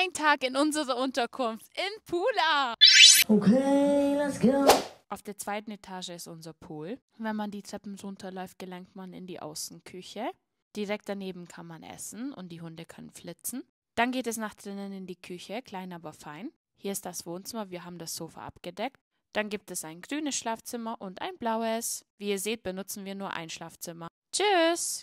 ein Tag in unsere Unterkunft in Pula. Okay, let's go. Auf der zweiten Etage ist unser Pool. Wenn man die Treppen runterläuft, gelangt man in die Außenküche. Direkt daneben kann man essen und die Hunde können flitzen. Dann geht es nach drinnen in die Küche, klein aber fein. Hier ist das Wohnzimmer, wir haben das Sofa abgedeckt. Dann gibt es ein grünes Schlafzimmer und ein blaues. Wie ihr seht, benutzen wir nur ein Schlafzimmer. Tschüss!